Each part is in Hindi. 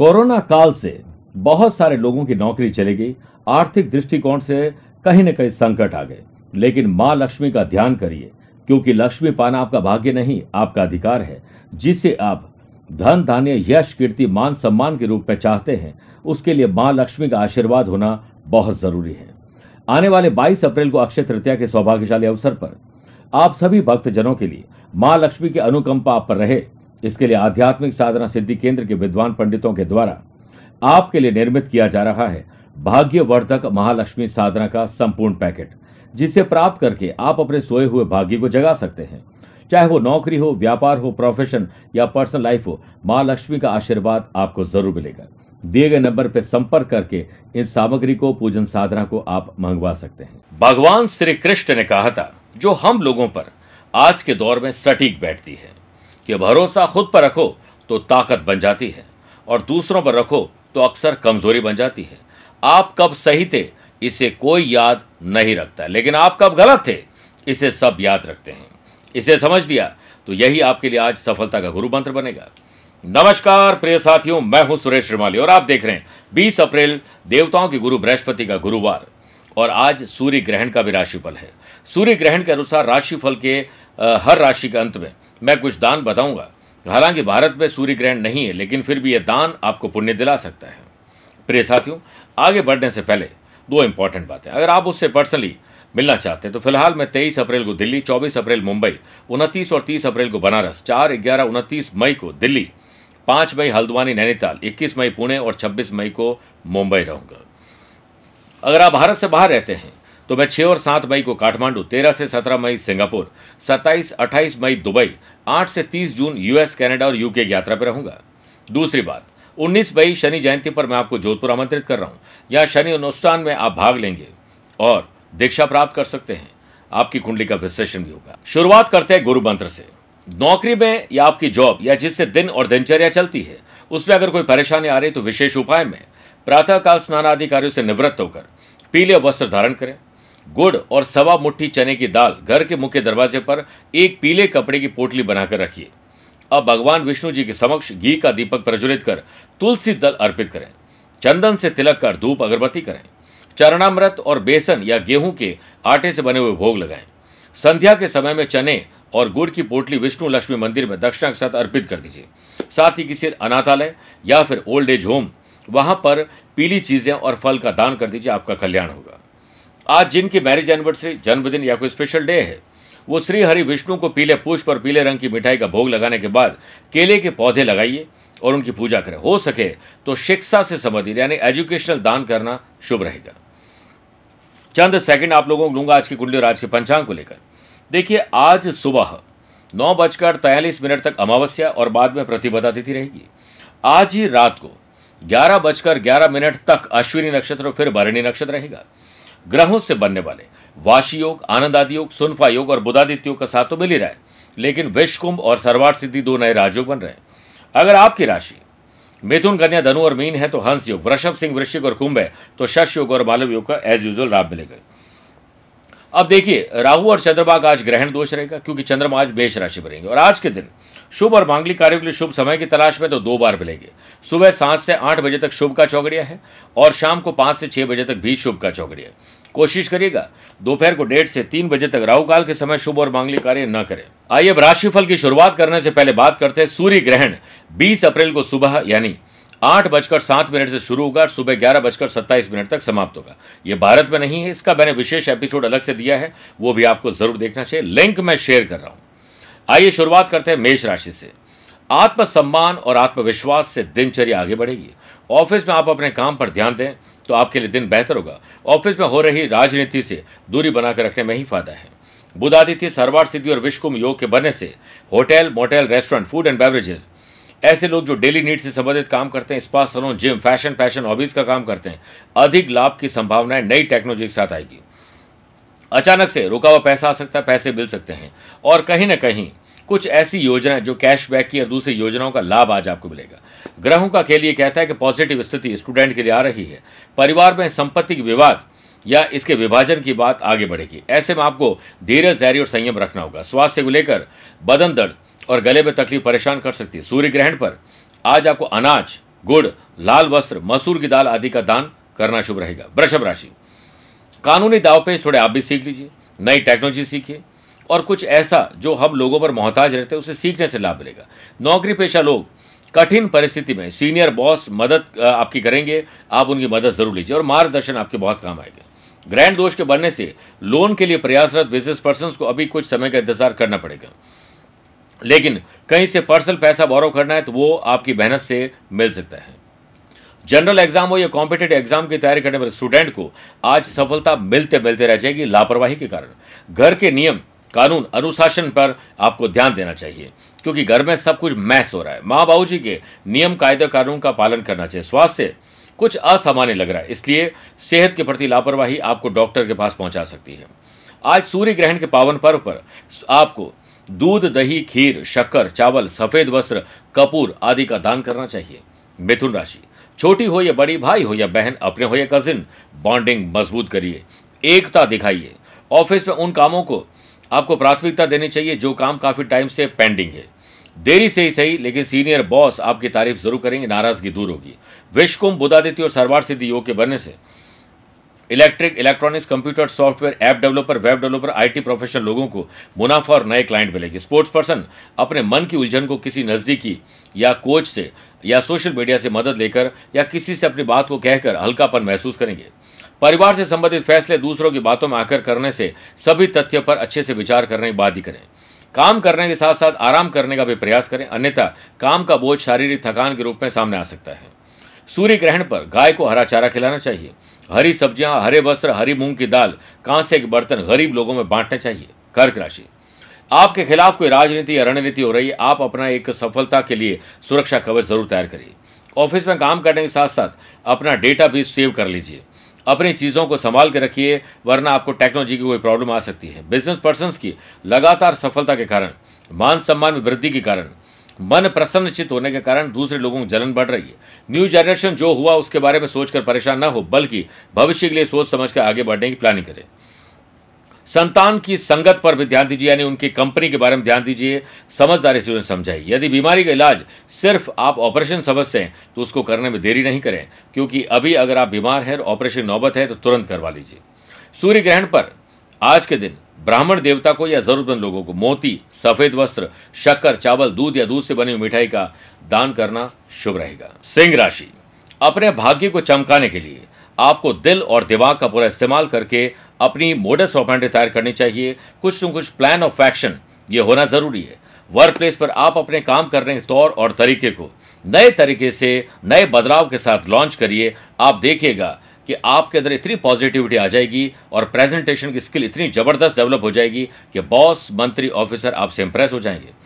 कोरोना काल से बहुत सारे लोगों की नौकरी चली गई आर्थिक दृष्टिकोण से कहीं न कहीं संकट आ गए लेकिन माँ लक्ष्मी का ध्यान करिए क्योंकि लक्ष्मी पाना आपका भाग्य नहीं आपका अधिकार है जिसे आप धन धान्य यश कीर्ति मान सम्मान के रूप में चाहते हैं उसके लिए माँ लक्ष्मी का आशीर्वाद होना बहुत जरूरी है आने वाले 22 अप्रैल को अक्षय तृतीया के सौभाग्यशाली अवसर पर आप सभी भक्तजनों के लिए माँ लक्ष्मी की अनुकंपा आप पर रहे इसके लिए आध्यात्मिक साधना सिद्धि केंद्र के विद्वान पंडितों के द्वारा आपके लिए निर्मित किया जा रहा है भाग्यवर्धक महालक्ष्मी साधना का संपूर्ण पैकेट जिसे प्राप्त करके आप अपने सोए हुए भाग्य को जगा सकते हैं चाहे वो नौकरी हो व्यापार हो प्रोफेशन या पर्सनल लाइफ हो माँ लक्ष्मी का आशीर्वाद आपको जरूर मिलेगा दिए गए नंबर पर संपर्क करके इन सामग्री को पूजन साधना को आप मंगवा सकते हैं भगवान श्री कृष्ण ने कहा था जो हम लोगों पर आज के दौर में सटीक बैठती है कि भरोसा खुद पर रखो तो ताकत बन जाती है और दूसरों पर रखो तो अक्सर कमजोरी बन जाती है आप कब सही थे इसे कोई याद नहीं रखता लेकिन आप कब गलत थे इसे सब याद रखते हैं इसे समझ लिया तो यही आपके लिए आज सफलता का गुरु मंत्र बनेगा नमस्कार प्रिय साथियों मैं हूं सुरेश श्रीमाली और आप देख रहे हैं 20 अप्रैल देवताओं के गुरु बृहस्पति का गुरुवार और आज सूर्य ग्रहण का भी राशिफल है सूर्य ग्रहण के अनुसार राशिफल के हर राशि के अंत में मैं कुछ दान बताऊंगा हालांकि भारत में सूर्य ग्रहण नहीं है लेकिन फिर भी यह दान आपको पुण्य दिला सकता है प्रिय साथियों आगे बढ़ने से पहले दो इंपॉर्टेंट बातें अगर आप उससे पर्सनली मिलना चाहते हैं तो फिलहाल मैं तेईस अप्रैल को दिल्ली चौबीस अप्रैल मुंबई उनतीस और तीस अप्रैल को बनारस चार ग्यारह उनतीस मई को दिल्ली पांच मई हल्द्वानी नैनीताल इक्कीस मई पुणे और छब्बीस मई को मुंबई रहूंगा अगर आप भारत से बाहर रहते हैं तो मैं छह और सात मई को काठमांडू तेरह से सत्रह मई सिंगापुर सत्ताईस अट्ठाईस मई दुबई 8 से 30 जून यूएस कनाडा और यूके की यात्रा पर रहूंगा दूसरी बात 19 मई शनि जयंती पर मैं आपको जोधपुर आमंत्रित कर रहा हूं यहां शनि अनुष्ठान में आप भाग लेंगे और दीक्षा प्राप्त कर सकते हैं आपकी कुंडली का विश्लेषण भी होगा शुरुआत करते हैं गुरु मंत्र से नौकरी में या आपकी जॉब या जिससे दिन और दिनचर्या चलती है उसमें अगर कोई परेशानी आ रही तो विशेष उपाय में प्रातःकाल स्नान आदि से निवृत्त होकर पीले वस्त्र धारण करें गुड़ और सवा मुट्ठी चने की दाल घर के मुख्य दरवाजे पर एक पीले कपड़े की पोटली बनाकर रखिए अब भगवान विष्णु जी के समक्ष घी का दीपक प्रज्वलित कर तुलसी दल अर्पित करें चंदन से तिलक कर धूप अगरबत्ती करें चरणामृत और बेसन या गेहूं के आटे से बने हुए भोग लगाएं संध्या के समय में चने और गुड़ की पोटली विष्णु लक्ष्मी मंदिर में दक्षिणा के साथ अर्पित कर दीजिए साथ ही किसी अनाथालय या फिर ओल्ड एज होम वहां पर पीली चीजें और फल का दान कर दीजिए आपका कल्याण होगा आज जिनकी मैरिज एनिवर्सरी जन्मदिन या कोई स्पेशल डे है वो श्री हरि विष्णु को पीले पुष्प और पीले रंग की मिठाई का भोग लगाने के बाद केले के पौधे लगाइए और उनकी पूजा करें हो सके तो शिक्षा से संबंधित यानी एजुकेशनल दान करना शुभ रहेगा चंद सेकंड आप लोगों को लूंगा आज की कुंडली और आज के पंचांग को लेकर देखिए आज सुबह नौ बजकर तैयलीस मिनट तक अमावस्या और बाद में प्रतिपदा तिथि रहेगी आज ही रात को ग्यारह बजकर ग्यारह मिनट तक अश्विनी नक्षत्र और फिर भरणी नक्षत्र रहेगा ग्रहों से बनने वाले वाशी योग आदि योग सुनफा योग और बुधादित्य योग का साथ तो मिल ही रहा है लेकिन विश्व कुंभ और सर्वाट सिद्धि दो नए राजयोग बन रहे हैं अगर आपकी राशि मिथुन कन्या धनु और मीन है तो हंस योग वृषभ सिंह वृश्चिक और कुंभ है तो शश योग और मालव योग का एज यूजल लाभ मिलेगा अब देखिए राहु और चंद्रमा का आज ग्रहण दोष रहेगा क्योंकि चंद्रमा आज मेष राशि रहेंगे और आज के दिन शुभ और मांगलिक कार्यों के लिए शुभ समय की तलाश में तो दो बार मिलेंगे सुबह सात से आठ बजे तक शुभ का चौकड़िया है और शाम को पाँच से छः बजे तक भी शुभ का चौकड़िया कोशिश करिएगा दोपहर को डेढ़ से तीन बजे तक राहु काल के समय शुभ और मांगलिक कार्य न करें आइए अब राशिफल की शुरुआत करने से पहले बात करते हैं सूर्य ग्रहण 20 अप्रैल को सुबह यानी आठ बजकर सात मिनट से शुरू होगा और सुबह ग्यारह बजकर सत्ताईस मिनट तक समाप्त होगा ये भारत में नहीं है इसका मैंने विशेष एपिसोड अलग से दिया है वो भी आपको जरूर देखना चाहिए लिंक मैं शेयर कर रहा हूं आइए शुरुआत करते हैं मेष राशि से आत्मसम्मान और आत्मविश्वास से दिनचर्या आगे बढ़ेगी ऑफिस में आप अपने काम पर ध्यान दें तो आपके लिए दिन बेहतर होगा ऑफिस में हो रही राजनीति से दूरी बनाकर रखने में ही फायदा है बुधादित्य सरवार सिद्धि और विश्वकुंभ योग के बनने से hotel motel restaurant food and beverages ऐसे लोग जो डेली नीड से संबंधित काम करते हैं spa salon gym fashion fashion hobbies का काम करते हैं अधिक लाभ की संभावनाएं नई टेक्नोलॉजी के साथ आएगी अचानक से रुका हुआ पैसा आ सकता है पैसे मिल सकते हैं और कहीं ना कहीं कुछ ऐसी योजनाएं जो कैशबैक की और दूसरी योजनाओं का लाभ आज आपको मिलेगा ग्रहों का खेल ये कहता है कि पॉजिटिव स्थिति स्टूडेंट के लिए आ रही है परिवार में संपत्ति के विवाद या इसके विभाजन की बात आगे बढ़ेगी ऐसे में आपको धीरज धैर्य और संयम रखना होगा स्वास्थ्य को लेकर बदन दर्द और गले में तकलीफ परेशान कर सकती है सूर्य ग्रहण पर आज आपको अनाज गुड़ लाल वस्त्र मसूर की दाल आदि का दान करना शुभ रहेगा वृषभ राशि कानूनी दाव पेज थोड़े आप भी सीख लीजिए नई टेक्नोलॉजी सीखिए और कुछ ऐसा जो हम लोगों पर मोहताज रहते हैं उसे सीखने से लाभ मिलेगा नौकरी पेशा लोग कठिन परिस्थिति में सीनियर बॉस मदद आपकी करेंगे आप उनकी मदद ज़रूर लीजिए और मार्गदर्शन आपके बहुत काम आएगा ग्रैंड दोष के बनने से लोन के लिए प्रयासरत बिजनेस पर्सन को अभी कुछ समय का इंतजार करना पड़ेगा लेकिन कहीं से पर्सनल पैसा बौरव करना है तो वो आपकी मेहनत से मिल सकता है जनरल एग्जाम हो या कॉम्पिटेटिव एग्जाम की तैयारी करने वाले स्टूडेंट को आज सफलता मिलते मिलते रह जाएगी लापरवाही के कारण घर के नियम कानून अनुशासन पर आपको ध्यान देना चाहिए क्योंकि घर में सब कुछ मैस हो रहा है माँ बाबू जी के नियम कायदे कानून का पालन करना चाहिए स्वास्थ्य कुछ असामान्य लग रहा है इसलिए सेहत के प्रति लापरवाही आपको डॉक्टर के पास पहुंचा सकती है आज सूर्य ग्रहण के पावन पर्व पर आपको दूध दही खीर शक्कर चावल सफ़ेद वस्त्र कपूर आदि का दान करना चाहिए मिथुन राशि छोटी हो या बड़ी भाई हो या बहन अपने हो या कजिन बॉन्डिंग मजबूत करिए एकता दिखाइए ऑफिस में उन कामों को आपको प्राथमिकता देनी चाहिए जो काम काफ़ी टाइम से पेंडिंग है देरी से ही सही लेकिन सीनियर बॉस आपकी तारीफ जरूर करेंगे नाराजगी दूर होगी विश्व कुंभ बुधादित्य और सरवार सिद्धि योग के बनने से electric electronics computer software app developer web developer IT professional लोगों को मुनाफा और नए क्लाइंट मिलेंगे स्पोर्ट्स पर्सन अपने मन की उलझन को किसी नज़दीकी या कोच से या सोशल मीडिया से मदद लेकर या किसी से अपनी बात को कहकर हल्कापन महसूस करेंगे परिवार से संबंधित फैसले दूसरों की बातों में आकर करने से सभी तथ्य पर अच्छे से विचार करने की बात ही करें काम करने के साथ साथ आराम करने का भी प्रयास करें अन्यथा काम का बोझ शारीरिक थकान के रूप में सामने आ सकता है सूर्य ग्रहण पर गाय को हरा चारा खिलाना चाहिए हरी सब्जियां हरे वस्त्र हरी मूंग की दाल कांसे के बर्तन गरीब लोगों में बांटने चाहिए कर्क राशि आपके खिलाफ कोई राजनीति या रणनीति हो रही है आप अपना एक सफलता के लिए सुरक्षा कवच जरूर तैयार करिए ऑफिस में काम करने के साथ साथ अपना डेटा भी सेव कर लीजिए अपनी चीज़ों को संभाल के रखिए वरना आपको टेक्नोलॉजी की कोई प्रॉब्लम आ सकती है बिजनेस पर्सनस की लगातार सफलता के कारण मान सम्मान में वृद्धि के कारण मन प्रसन्नचित होने के कारण दूसरे लोगों की जलन बढ़ रही है न्यू जनरेशन जो हुआ उसके बारे में सोचकर परेशान ना हो बल्कि भविष्य के लिए सोच समझ कर आगे बढ़ने की प्लानिंग करें संतान की संगत पर भी ध्यान दीजिए यानी उनकी कंपनी के बारे में ध्यान दीजिए समझदारी से उन्हें समझाइए यदि बीमारी का इलाज सिर्फ आप ऑपरेशन समझते हैं तो उसको करने में देरी नहीं करें क्योंकि अभी अगर आप बीमार हैं और ऑपरेशन नौबत है तो तुरंत करवा लीजिए सूर्य ग्रहण पर आज के दिन ब्राह्मण देवता को या जरूरतमंद लोगों को मोती सफेद वस्त्र शक्कर चावल दूध या दूध से बनी हुई मिठाई का दान करना शुभ रहेगा सिंह राशि अपने भाग्य को चमकाने के लिए आपको दिल और दिमाग का पूरा इस्तेमाल करके अपनी मोडस ऑपरेंडी तैयार करनी चाहिए कुछ न कुछ प्लान ऑफ एक्शन ये होना ज़रूरी है वर्क प्लेस पर आप अपने काम करने के तौर और तरीके को नए तरीके से नए बदलाव के साथ लॉन्च करिए आप देखिएगा कि आपके अंदर इतनी पॉजिटिविटी आ जाएगी और प्रेजेंटेशन की स्किल इतनी ज़बरदस्त डेवलप हो जाएगी कि बॉस मंत्री ऑफिसर आपसे इंप्रेस हो जाएंगे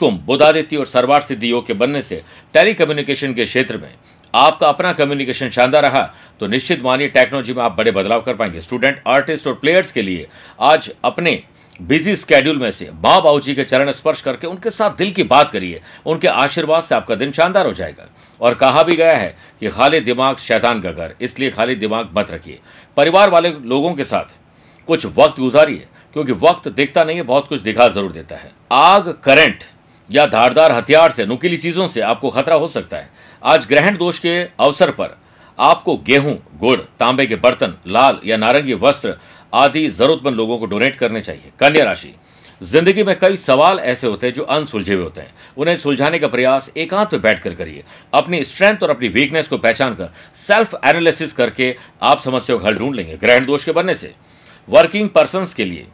कुंभ बुधादित्य और सर्वार्थ सिद्धि योग के बनने से टेलीकम्युनिकेशन के क्षेत्र में आपका अपना कम्युनिकेशन शानदार रहा तो निश्चित मानिए टेक्नोलॉजी में आप बड़े बदलाव कर पाएंगे स्टूडेंट आर्टिस्ट और प्लेयर्स के लिए आज अपने बिजी स्केड्यूल में से माँ बाबू जी के चरण स्पर्श करके उनके साथ दिल की बात करिए उनके आशीर्वाद से आपका दिन शानदार हो जाएगा और कहा भी गया है कि खाली दिमाग शैतान का घर इसलिए खाली दिमाग मत रखिए परिवार वाले लोगों के साथ कुछ वक्त गुजारिए क्योंकि वक्त दिखता नहीं है बहुत कुछ दिखा जरूर देता है आग करंट या धारदार हथियार से नुकीली चीज़ों से आपको खतरा हो सकता है आज ग्रहण दोष के अवसर पर आपको गेहूं गुड़ तांबे के बर्तन लाल या नारंगी वस्त्र आदि जरूरतमंद लोगों को डोनेट करने चाहिए कन्या राशि जिंदगी में कई सवाल ऐसे होते हैं जो अनसुलझे हुए होते हैं उन्हें सुलझाने का प्रयास एकांत में बैठकर करिए अपनी स्ट्रेंथ और अपनी वीकनेस को पहचान कर सेल्फ एनालिसिस करके आप समस्याओं को हल ढूंढ लेंगे ग्रहण दोष के बनने से वर्किंग पर्सन के लिए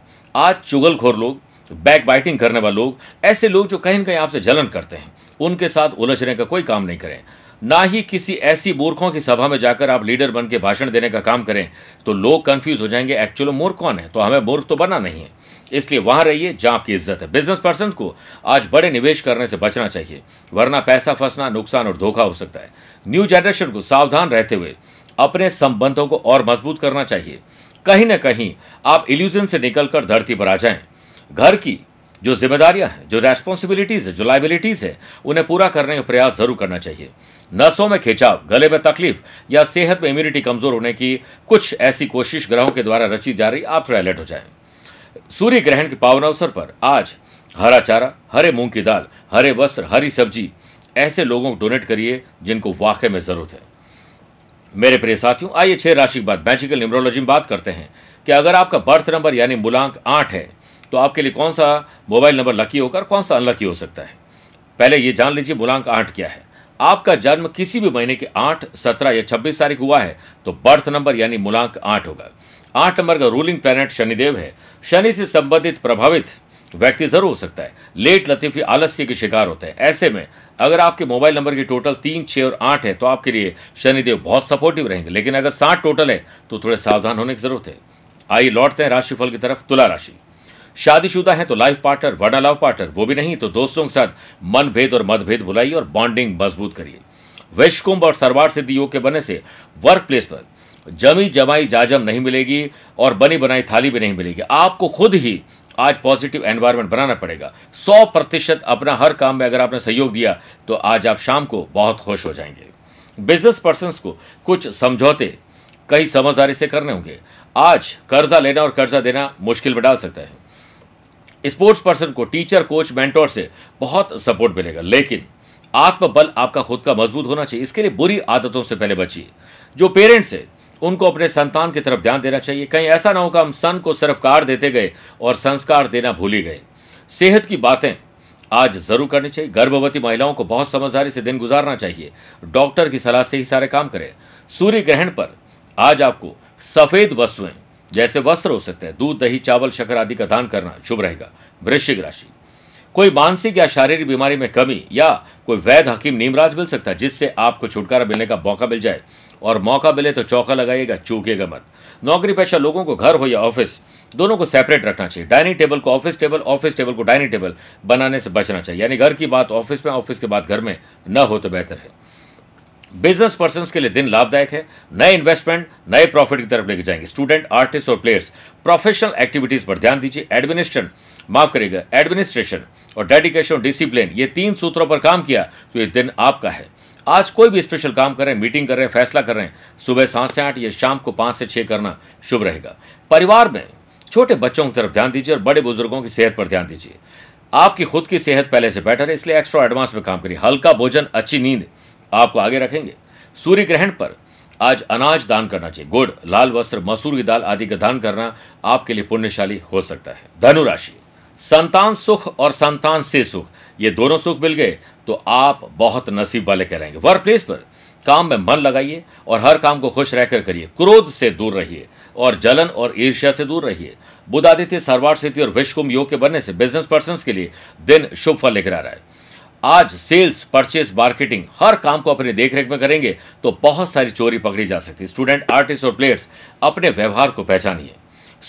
आज चुगलखोर लोग बैक बाइटिंग करने वाले लोग ऐसे लोग जो कहीं ना कहीं आपसे जलन करते हैं उनके साथ उलझने का कोई काम नहीं करें ना ही किसी ऐसी मूर्खों की सभा में जाकर आप लीडर बन के भाषण देने का काम करें तो लोग कंफ्यूज हो जाएंगे एक्चुअल मूर्ख कौन है तो हमें मूर्ख तो बना नहीं है इसलिए वहां रहिए जहां आपकी इज्जत है बिजनेस पर्सन को आज बड़े निवेश करने से बचना चाहिए वरना पैसा फंसना नुकसान और धोखा हो सकता है न्यू जनरेशन को सावधान रहते हुए अपने संबंधों को और मजबूत करना चाहिए कहीं ना कहीं आप इल्यूजन से निकलकर धरती पर आ जाएं घर की जो जिम्मेदारियां हैं जो रेस्पॉन्सिबिलिटीज़ है जो लाइबिलिटीज़ है उन्हें पूरा करने का प्रयास ज़रूर करना चाहिए नसों में खिंचाव गले में तकलीफ या सेहत में इम्यूनिटी कमज़ोर होने की कुछ ऐसी कोशिश ग्रहों के द्वारा रची जा रही आप थोड़ा अलर्ट हो जाए सूर्य ग्रहण के पावन अवसर पर आज हरा चारा हरे मूंग की दाल हरे वस्त्र हरी सब्जी ऐसे लोगों को डोनेट करिए जिनको वाकई में ज़रूरत है मेरे प्रिय साथियों आइए छह राशि के बाद मैजिकल न्यूमरोलॉजी में बात करते हैं कि अगर आपका बर्थ नंबर यानी मूलांक आठ है तो आपके लिए कौन सा मोबाइल नंबर लकी होगा और कौन सा अनलकी हो सकता है पहले ये जान लीजिए मूलांक आठ क्या है आपका जन्म किसी भी महीने के आठ सत्रह या छब्बीस तारीख हुआ है तो बर्थ नंबर यानी मूलांक आठ होगा आठ नंबर का रूलिंग प्लेनेट शनिदेव है शनि से संबंधित प्रभावित व्यक्ति जरूर हो सकता है लेट लतीफी आलस्य के शिकार होते हैं ऐसे में अगर आपके मोबाइल नंबर की टोटल तीन छः और आठ है तो आपके लिए शनिदेव बहुत सपोर्टिव रहेंगे लेकिन अगर सात टोटल है तो थोड़े सावधान होने की जरूरत है आइए लौटते हैं राशिफल की तरफ तुला राशि शादीशुदा है तो लाइफ पार्टनर वडा लव पार्टनर वो भी नहीं तो दोस्तों के साथ मनभेद और मतभेद भुलाइए और बॉन्डिंग मजबूत करिए वैश्य कुंभ और सरवार सिद्धि योग के बनने से वर्क प्लेस पर जमी जमाई जाजम नहीं मिलेगी और बनी बनाई थाली भी नहीं मिलेगी आपको खुद ही आज पॉजिटिव एनवायरनमेंट बनाना पड़ेगा सौ प्रतिशत अपना हर काम में अगर आपने सहयोग दिया तो आज आप शाम को बहुत खुश हो जाएंगे बिजनेस पर्सन को कुछ समझौते कई समझदारी से करने होंगे आज कर्जा लेना और कर्जा देना मुश्किल में डाल सकता है स्पोर्ट्स पर्सन को टीचर कोच मेंटोर से बहुत सपोर्ट मिलेगा लेकिन आत्मबल आपका खुद का मजबूत होना चाहिए इसके लिए बुरी आदतों से पहले बचिए जो पेरेंट्स है उनको अपने संतान की तरफ ध्यान देना चाहिए कहीं ऐसा ना हो कि हम सन को सिर्फ कार देते गए और संस्कार देना भूल ही गए सेहत की बातें आज जरूर करनी चाहिए गर्भवती महिलाओं को बहुत समझदारी से दिन गुजारना चाहिए डॉक्टर की सलाह से ही सारे काम करें सूर्य ग्रहण पर आज आपको सफ़ेद वस्तुएं जैसे वस्त्र हो सकते हैं दूध दही चावल शकर आदि का दान करना शुभ रहेगा वृश्चिक राशि कोई मानसिक या शारीरिक बीमारी में कमी या कोई वैध हकीम नीमराज मिल सकता है जिससे आपको छुटकारा मिलने का मौका मिल जाए और मौका मिले तो चौका लगाइएगा चूकेगा मत नौकरी पेशा लोगों को घर हो या ऑफिस दोनों को सेपरेट रखना चाहिए डाइनिंग टेबल को ऑफिस टेबल ऑफिस टेबल को डाइनिंग टेबल बनाने से बचना चाहिए यानी घर की बात ऑफिस में ऑफिस के बाद घर में न हो तो बेहतर है बिजनेस पर्सन के लिए दिन लाभदायक है नए इन्वेस्टमेंट नए प्रॉफिट की तरफ लेके जाएंगे स्टूडेंट आर्टिस्ट और प्लेयर्स प्रोफेशनल एक्टिविटीज पर ध्यान दीजिए एडमिनिस्ट्रेशन माफ करेगा एडमिनिस्ट्रेशन और डेडिकेशन डिसिप्लिन ये तीन सूत्रों पर काम किया तो ये दिन आपका है आज कोई भी स्पेशल काम कर रहे हैं मीटिंग कर रहे हैं फैसला कर रहे हैं सुबह सात से आठ या शाम को पांच से छह करना शुभ रहेगा परिवार में छोटे बच्चों की तरफ ध्यान दीजिए और बड़े बुजुर्गों की सेहत पर ध्यान दीजिए आपकी खुद की सेहत पहले से बेटर है इसलिए एक्स्ट्रा एडवांस में काम करिए हल्का भोजन अच्छी नींद आपको आगे रखेंगे सूर्य ग्रहण पर आज अनाज दान करना चाहिए गुड़ लाल वस्त्र मसूर की दाल आदि का दान करना आपके लिए पुण्यशाली हो सकता है धनुराशि संतान सुख और संतान से सुख ये दोनों सुख मिल गए तो आप बहुत नसीब वाले कहलाएंगे वर्क प्लेस पर काम में मन लगाइए और हर काम को खुश रहकर करिए क्रोध से दूर रहिए और जलन और ईर्ष्या से दूर रहिए बुधादित्य सर्वार्थ स्थिति और विश्वकुंभ योग के बनने से बिजनेस पर्सन के लिए दिन शुभ फल लेकर आ रहा है आज सेल्स परचेस मार्केटिंग हर काम को अपने देखरेख में करेंगे तो बहुत सारी चोरी पकड़ी जा सकती है स्टूडेंट आर्टिस्ट और प्लेयर्स अपने व्यवहार को पहचानिए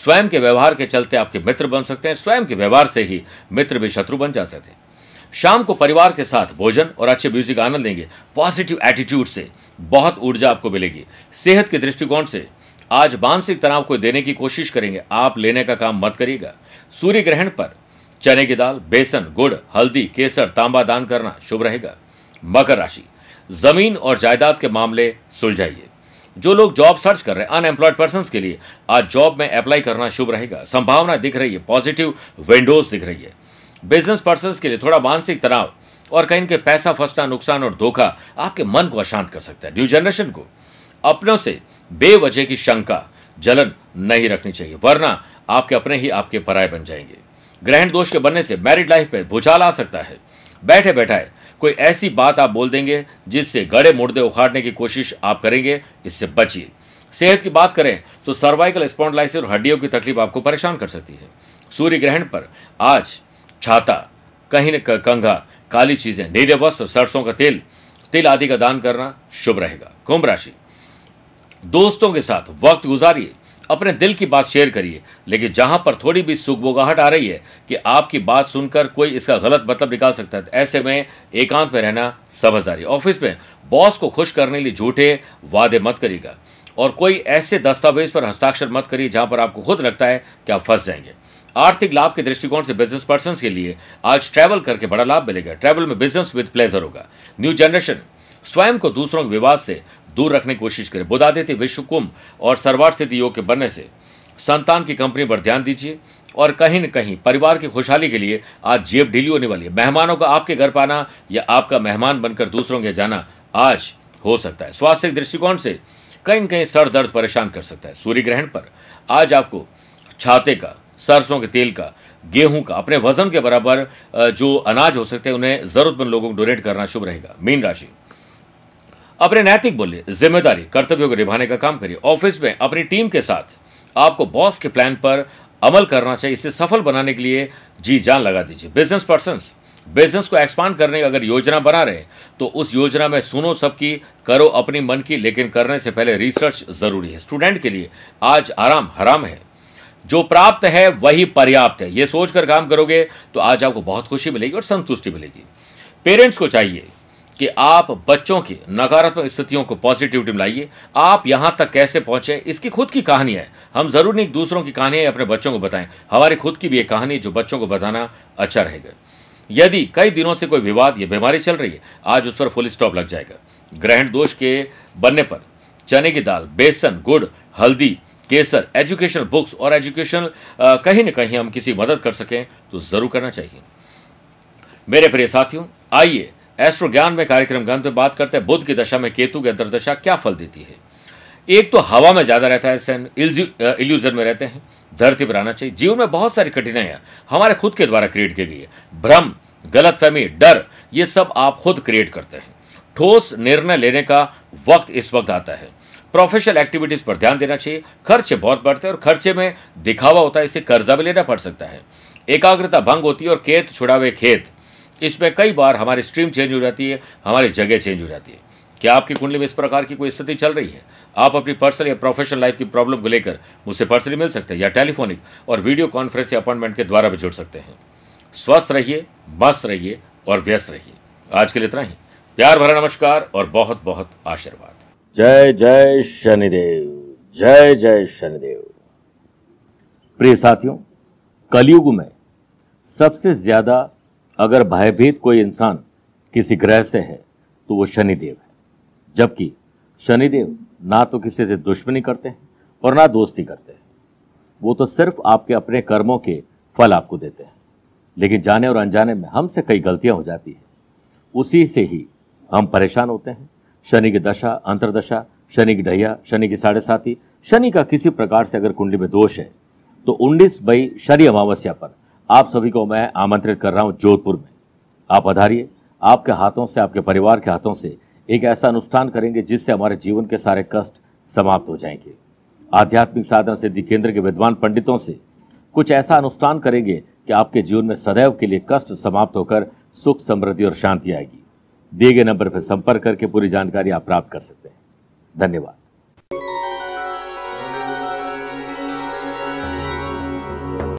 स्वयं के व्यवहार के चलते आपके मित्र बन सकते हैं स्वयं के व्यवहार से ही मित्र भी शत्रु बन जा सकते हैं शाम को परिवार के साथ भोजन और अच्छे म्यूजिक आनंद लेंगे पॉजिटिव एटीट्यूड से बहुत ऊर्जा आपको मिलेगी सेहत के दृष्टिकोण से आज मानसिक तनाव को देने की कोशिश करेंगे आप लेने का काम मत करिएगा सूर्य ग्रहण पर चने की दाल बेसन गुड़ हल्दी केसर तांबा दान करना शुभ रहेगा मकर राशि जमीन और जायदाद के मामले सुलझाइए जो लोग जॉब सर्च कर रहे हैं अनएम्प्लॉयड पर्सन के लिए आज जॉब में अप्लाई करना शुभ रहेगा संभावना दिख रही है पॉजिटिव विंडोज दिख रही है बिजनेस पर्सन के लिए थोड़ा मानसिक तनाव और कहीं के पैसा फंसना नुकसान और धोखा आपके मन को अशांत कर सकता है न्यू जनरेशन को अपनों से बेवजह की शंका जलन नहीं रखनी चाहिए वरना आपके अपने ही आपके पराय बन जाएंगे ग्रहण दोष के बनने से मैरिड लाइफ पर भूचाल आ सकता है बैठे बैठाए कोई ऐसी बात आप बोल देंगे जिससे गड़े मुर्दे उखाड़ने की कोशिश आप करेंगे इससे बचिए सेहत की बात करें तो सर्वाइकल स्पॉन्डलाइसिस और हड्डियों की तकलीफ आपको परेशान कर सकती है सूर्य ग्रहण पर आज छाता कहीं न कंघा काली चीज़ें नीले वस्त्र सरसों का तेल तिल आदि का दान करना शुभ रहेगा कुंभ राशि दोस्तों के साथ वक्त गुजारिए अपने दिल की बात शेयर करिए लेकिन जहां पर थोड़ी भी सुगबोगाहट आ रही है कि आपकी बात सुनकर कोई इसका गलत मतलब निकाल सकता है ऐसे में एकांत में रहना समझदारी ऑफिस में बॉस को खुश करने लिए झूठे वादे मत करिएगा और कोई ऐसे दस्तावेज पर हस्ताक्षर मत करिए जहां पर आपको खुद लगता है कि आप फंस जाएंगे आर्थिक लाभ के दृष्टिकोण से बिजनेस पर्सन के लिए आज ट्रैवल करके बड़ा लाभ मिलेगा ट्रैवल में बिजनेस विद प्लेजर होगा न्यू जनरेशन स्वयं को दूसरों के विवाद से दूर रखने की कोशिश करें बुधा देती विश्व कुंभ और सर्वार योग के बनने से संतान की कंपनी पर ध्यान दीजिए और कहीं न कहीं परिवार की खुशहाली के लिए आज जेब ढीली होने वाली है मेहमानों का आपके घर पाना या आपका मेहमान बनकर दूसरों के जाना आज हो सकता है स्वास्थ्य दृष्टिकोण से कहीं न कहीं सर दर्द परेशान कर सकता है सूर्य ग्रहण पर आज आपको छाते का सरसों के तेल का गेहूं का अपने वजन के बराबर जो अनाज हो सकते हैं उन्हें जरूरतमंद लोगों को डोनेट करना शुभ रहेगा मीन राशि अपने नैतिक मूल्य जिम्मेदारी कर्तव्यों को निभाने का काम करिए ऑफिस में अपनी टीम के साथ आपको बॉस के प्लान पर अमल करना चाहिए इसे सफल बनाने के लिए जी जान लगा दीजिए बिजनेस पर्सन बिजनेस को एक्सपांड करने की अगर योजना बना रहे तो उस योजना में सुनो सबकी करो अपनी मन की लेकिन करने से पहले रिसर्च जरूरी है स्टूडेंट के लिए आज आराम हराम है जो प्राप्त है वही पर्याप्त है ये सोचकर काम करोगे तो आज आपको बहुत खुशी मिलेगी और संतुष्टि मिलेगी पेरेंट्स को चाहिए कि आप बच्चों की नकारात्मक स्थितियों को पॉजिटिविटी में लाइए आप यहां तक कैसे पहुंचे इसकी खुद की कहानी है हम ज़रूर नहीं दूसरों की कहानी अपने बच्चों को बताएं हमारी खुद की भी एक कहानी जो बच्चों को बताना अच्छा रहेगा यदि कई दिनों से कोई विवाद या बीमारी चल रही है आज उस पर फुल स्टॉप लग जाएगा ग्रहण दोष के बनने पर चने की दाल बेसन गुड़ हल्दी केसर एजुकेशनल बुक्स और एजुकेशनल कहीं ना कहीं हम किसी मदद कर सकें तो ज़रूर करना चाहिए मेरे प्रिय साथियों आइए एस्ट्रो ज्ञान में कार्यक्रम ग्रंथ में बात करते हैं बुद्ध की दशा में केतु की अंतरदशा क्या फल देती है एक तो हवा में ज़्यादा रहता है सैन इल्यूजन में रहते हैं धरती पर आना चाहिए जीवन में बहुत सारी कठिनाइयाँ हमारे खुद के द्वारा क्रिएट की गई है भ्रम गलतफहमी डर ये सब आप खुद क्रिएट करते हैं ठोस निर्णय लेने का वक्त इस वक्त आता है प्रोफेशनल एक्टिविटीज़ पर ध्यान देना चाहिए खर्चे बहुत बढ़ते हैं और खर्चे में दिखावा होता है इसे कर्जा भी लेना पड़ सकता है एकाग्रता भंग होती है और खेत छुड़ावे खेत इसमें कई बार हमारी स्ट्रीम चेंज हो जाती है हमारी जगह चेंज हो जाती है क्या आपकी कुंडली में इस प्रकार की कोई स्थिति चल रही है आप अपनी पर्सनल या प्रोफेशनल लाइफ की प्रॉब्लम को लेकर मुझसे पर्सनली मिल सकते हैं या टेलीफोनिक और वीडियो कॉन्फ्रेंस या अपॉइंटमेंट के द्वारा भी जुड़ सकते हैं स्वस्थ रहिए मस्त रहिए और व्यस्त रहिए आज के लिए इतना ही प्यार भरा नमस्कार और बहुत बहुत आशीर्वाद जय जय शनिदेव जय जय शनिदेव प्रिय साथियों कलयुग में सबसे ज्यादा अगर भयभीत कोई इंसान किसी ग्रह से है तो वो शनिदेव है जबकि शनिदेव ना तो किसी से दुश्मनी करते हैं और ना दोस्ती करते हैं वो तो सिर्फ आपके अपने कर्मों के फल आपको देते हैं लेकिन जाने और अनजाने में हमसे कई गलतियां हो जाती हैं उसी से ही हम परेशान होते हैं शनि की दशा अंतरदशा शनि की ढैया शनि की साढ़े साथी शनि का किसी प्रकार से अगर कुंडली में दोष है तो उन्नीस मई शनि अमावस्या पर आप सभी को मैं आमंत्रित कर रहा हूं जोधपुर में आप आधारिये आपके हाथों से आपके परिवार के हाथों से एक ऐसा अनुष्ठान करेंगे जिससे हमारे जीवन के सारे कष्ट समाप्त हो जाएंगे आध्यात्मिक साधना सिद्धि केंद्र के विद्वान पंडितों से कुछ ऐसा अनुष्ठान करेंगे कि आपके जीवन में सदैव के लिए कष्ट समाप्त होकर सुख समृद्धि और शांति आएगी दिए गए नंबर पर संपर्क करके पूरी जानकारी आप प्राप्त कर सकते हैं धन्यवाद